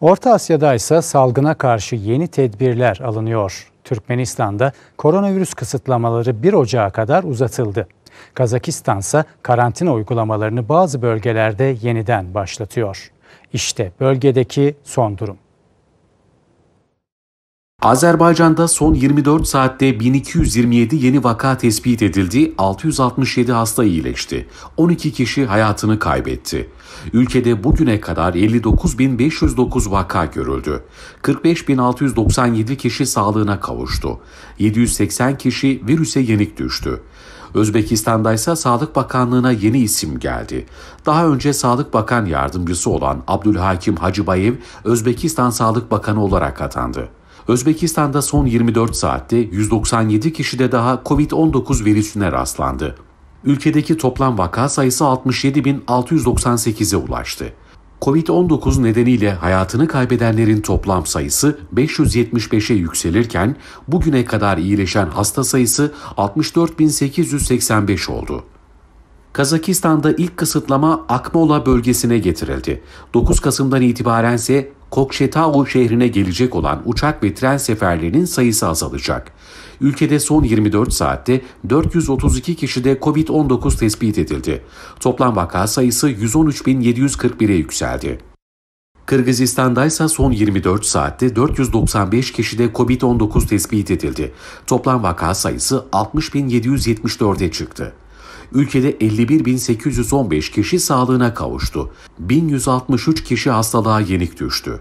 Orta Asya'da ise salgına karşı yeni tedbirler alınıyor. Türkmenistan'da koronavirüs kısıtlamaları 1 Ocağı kadar uzatıldı. Kazakistan ise karantina uygulamalarını bazı bölgelerde yeniden başlatıyor. İşte bölgedeki son durum. Azerbaycan'da son 24 saatte 1227 yeni vaka tespit edildi, 667 hasta iyileşti, 12 kişi hayatını kaybetti. Ülkede bugüne kadar 59.509 vaka görüldü. 45.697 kişi sağlığına kavuştu. 780 kişi virüse yenik düştü. Özbekistan'da ise Sağlık Bakanlığı'na yeni isim geldi. Daha önce Sağlık Bakan Yardımcısı olan Abdülhakim Hacıbayev, Özbekistan Sağlık Bakanı olarak atandı. Özbekistan'da son 24 saatte 197 kişide daha COVID-19 virüsüne rastlandı. Ülkedeki toplam vaka sayısı 67.698'e ulaştı. Covid-19 nedeniyle hayatını kaybedenlerin toplam sayısı 575'e yükselirken bugüne kadar iyileşen hasta sayısı 64.885 oldu. Kazakistan'da ilk kısıtlama Akmola bölgesine getirildi. 9 Kasım'dan itibaren ise Kokşetau şehrine gelecek olan uçak ve tren seferlerinin sayısı azalacak. Ülkede son 24 saatte 432 kişide COVID-19 tespit edildi. Toplam vaka sayısı 113.741'e yükseldi. Kırgızistan'da ise son 24 saatte 495 kişide COVID-19 tespit edildi. Toplam vaka sayısı 60.774'e çıktı ülkede 51.815 kişi sağlığına kavuştu. 1163 kişi hastalığa yenik düştü.